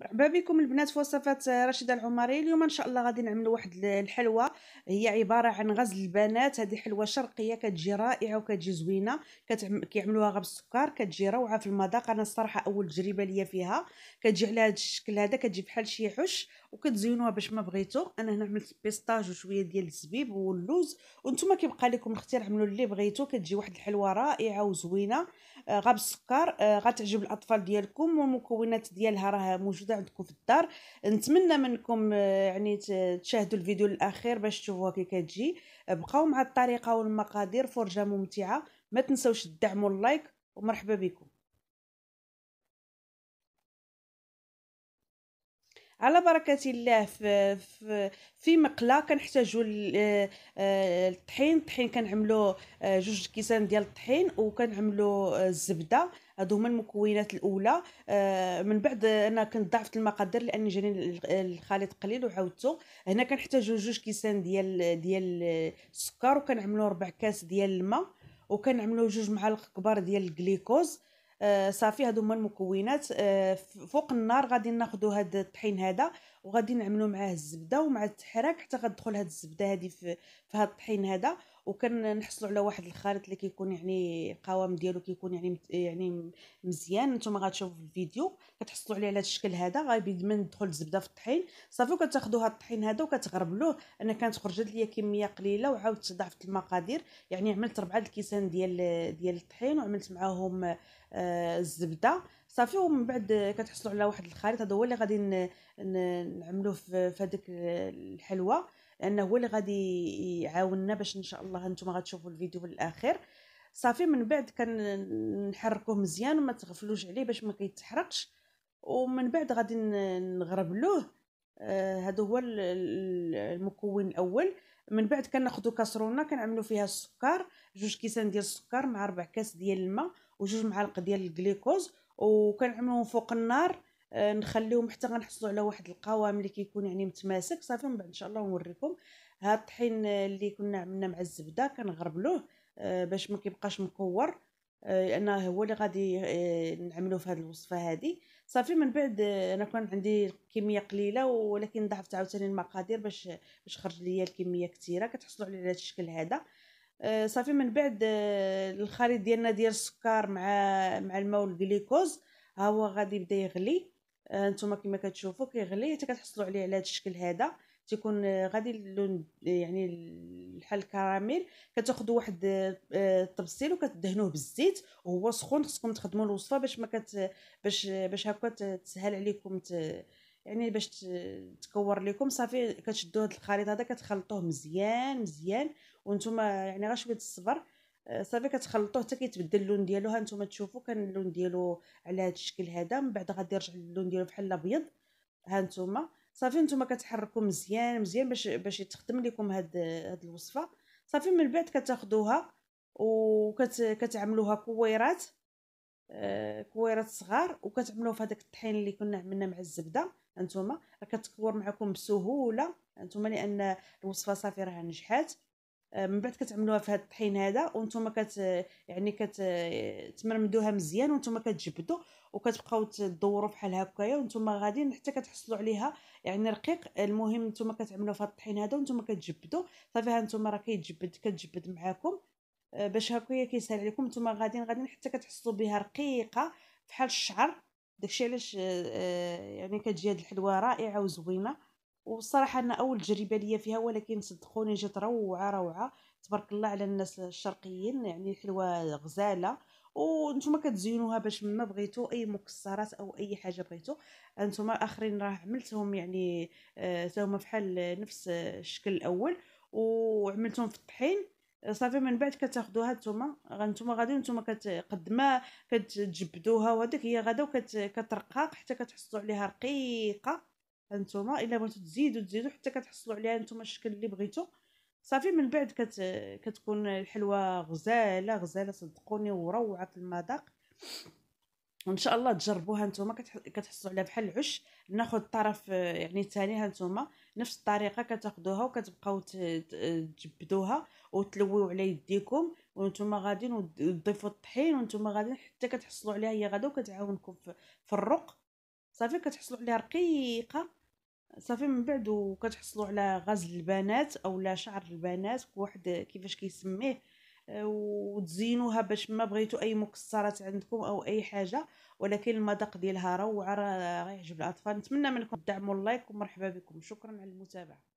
مرحبا بكم البنات في وصفات رشيده العمري اليوم ان شاء الله غادي نعمل واحد الحلوه هي عباره عن غزل البنات هذه حلوه شرقيه كتجي رائعه وكتجي زوينه كتعم... كيعملوها غير بالسكر كتجي روعه في المذاق انا الصراحه اول تجربه ليا فيها كتجي على هذا الشكل هذا كتجي بحال شي حش وكتزينوها باش ما بغيتو انا هنا عملت بيستاج وشويه ديال الزبيب واللوز وانتم كيبقى لكم الاختيار عملوا اللي بغيتو كتجي واحد الحلوه رائعه وزوينه آه، غاب السكر آه، غتعجب الاطفال ديالكم والمكونات ديالها راه موجوده عندكم في الدار نتمنى منكم آه، يعني تشاهدوا الفيديو الاخير باش تشوفوها كي كتجي بقاو مع الطريقه والمقادير فرجه ممتعه ما تنسوش الدعم واللايك ومرحبا بكم على بركه الله في في, في مقله كنحتاجوا آه، آه، الطحين الطحين كنعملو آه، جوج كيسان ديال الطحين كنعملو الزبده هادو هما المكونات الاولى من بعد انا كنت ضعفت المقادير لان جاني الخليط قليل عاودتو هنا كنحتاجو جوج كيسان ديال ديال السكر كنعملو ربع كاس ديال الماء كنعملو جوج معالق كبار ديال الجليكوز آه، صافي هادو هما المكونات آه، فوق النار غادي ناخذوا هاد الطحين هذا وغادي نعملو معاه الزبده ومع التحراك حتى غتدخل هاد الزبده هادي في هاد الطحين هذا وكنحصلوا على واحد الخليط اللي كيكون يعني القوام ديالو كيكون يعني يعني مزيان نتوما غتشوفوا في الفيديو كتحصلوا عليه على هذا الشكل هذا غيبيد من دخل الزبده في الطحين صافي وكتاخذوا هذا الطحين هذا وكتغربلوه انا كانت خرجت ليا كميه قليله وعاودت ضعفت المقادير يعني عملت ربعه الكيسان ديال ديال الطحين وعملت معاهم آه، الزبده صافي ومن بعد كتحصلوا على واحد الخليط هذا هو اللي غادي نعملوه في هذيك الحلوه لانه هو اللي غادي يعاوننا باش ان شاء الله نتوما غتشوفوا الفيديو للاخر صافي من بعد كنحركوه مزيان وما تغفلوش عليه باش ما كيتحرقش ومن بعد غادي نغربلوه آه هذا هو المكون الاول من بعد كناخذوا كاسرونه كنعملوا فيها السكر جوج كيسان ديال السكر مع ربع كاس ديال الماء وجوج معالق ديال الجليكوز وكنعملوهم فوق النار آه، نخليهم حتى غنحصلوا على واحد القوام اللي كيكون يعني متماسك صافي من بعد ان شاء الله نوريكم هاد الطحين اللي كنا عملنا مع الزبده كنغربلوه آه، باش ما كيبقاش مكور آه، لانه هو اللي غادي نعملوه في هذه الوصفه هذه صافي من بعد انا كان عندي كميه قليله ولكن ضعفت عاوتاني المقادير باش باش خرج ليا الكميه كثيره كتحصلوا على هذا الشكل هذا صافي من بعد الخليط ديالنا ديال السكر مع مع الماء والجليكوز ها هو غادي يبدا يغلي آه، نتوما كما كتشوفوا كيغلي حتى كتحصلوا عليه على هذا الشكل هذا تيكون آه، غادي اللون آه، يعني بحال الكراميل كتاخذوا واحد الطبسيل وكتدهنوه بالزيت وهو سخون خصكم تخدموا الوصفه باش ما كت باش باش هكا تسهل عليكم ت... يعني باش تكور لكم صافي كتشدوا هذا الخليط هذا كتخلطوه مزيان مزيان وانتم يعني غير شويه الصبر صافي كتخلطوه حتى كيتبدل اللون ديالو ها نتوما تشوفوا كان اللون ديالو على هذا الشكل هذا من بعد غادي يرجع اللون ديالو بحال الابيض ها نتوما صافي نتوما كتحركوا مزيان مزيان باش باش تخدم لكم هاد هاد الوصفه صافي من بعد كتاخذوها وكتعملوها كويرات آه كويرات صغار وكتعملوها في هذاك الطحين اللي كنا عملنا مع الزبده انتما راه كتكور معكم بسهوله نتوما لان الوصفه صافي راه نجحات آه، من بعد كتعملوها في هذا الطحين هذا وانتم كت يعني كتمرمدوها مزيان وانتم كتجبدوا وكتبقاو تدوروا بحال هكايا وانتم غاديين حتى كتحصلوا عليها يعني رقيق المهم نتوما كتعملوا في هذا الطحين هذا وانتم كتجبدوا صافي ها نتوما راه كيتجبد كتجبد معاكم آه، باش هكايا كيسهل عليكم انتم غاديين غاديين حتى كتحصلوا بها رقيقه بحال الشعر داكشي علاش آه، يعني كتجي هاد الحلوه رائعه وزوينه والصراحه انا اول تجربه ليا فيها ولكن صدقوني جات روعه روعه تبارك الله على الناس الشرقيين يعني حلوة غزاله وانتم كتزينوها باش ما بغيتو اي مكسرات او اي حاجه بغيتو انتم اخرين راه عملتهم يعني آه، تاهما هما بحال نفس الشكل الاول وعملتهم في الطحين صافي من بعد كتاخذوها نتوما نتوما غادي نتوما قد ما كتجبدوها وهذيك هي غدا وكترقق حتى كتحصوا عليها رقيقه هانتوما الا بغيتو تزيدو تزيدو حتى كتحصلوا عليها نتوما الشكل اللي بغيتو صافي من بعد كت... كتكون الحلوه غزاله غزاله صدقوني وروعه المذاق وان شاء الله تجربوها نتوما كتح... كتحصلوا عليها بحال العش ناخذ الطرف يعني الثاني ها نتوما نفس الطريقه كتاخذوها وكتبقاو تجبدوها وتلويو على يديكم ونتوما غاديين وتضيفوا الطحين ونتوما غاديين حتى كتحصلوا عليها هي غدا وكتعاونكم في الرق صافي كتحصلوا عليها رقيقه صافي من بعد وكتحصلوا على غزل البنات اولا شعر البنات واحد كيفاش كيسميه آه، وتزينوها باش ما بغيتو اي مكسرات عندكم او اي حاجه ولكن المذاق ديالها روعه راه غيعجب الاطفال نتمنى منكم الدعم واللايك ومرحبا بكم شكرا على المتابعه